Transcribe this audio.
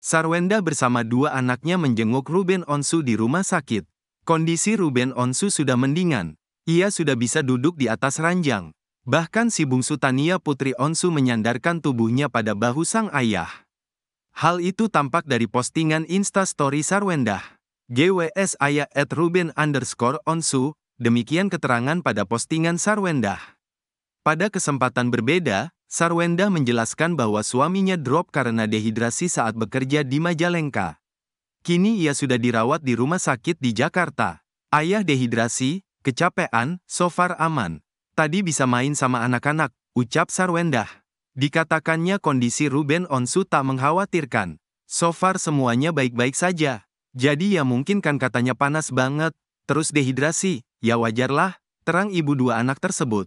Sarwenda bersama dua anaknya menjenguk Ruben Onsu di rumah sakit. Kondisi Ruben Onsu sudah mendingan. Ia sudah bisa duduk di atas ranjang. Bahkan si bungsu Tania Putri Onsu menyandarkan tubuhnya pada bahu sang ayah. Hal itu tampak dari postingan Instastory Sarwenda. GWS Ayah at Ruben underscore Onsu, demikian keterangan pada postingan Sarwenda. Pada kesempatan berbeda, Sarwenda menjelaskan bahwa suaminya drop karena dehidrasi saat bekerja di Majalengka. Kini ia sudah dirawat di rumah sakit di Jakarta. Ayah dehidrasi, kecapean, so far aman. Tadi bisa main sama anak-anak, ucap Sarwendah. Dikatakannya kondisi Ruben Onsu tak mengkhawatirkan. So far semuanya baik-baik saja. Jadi ya mungkin kan katanya panas banget, terus dehidrasi, ya wajarlah, terang ibu dua anak tersebut.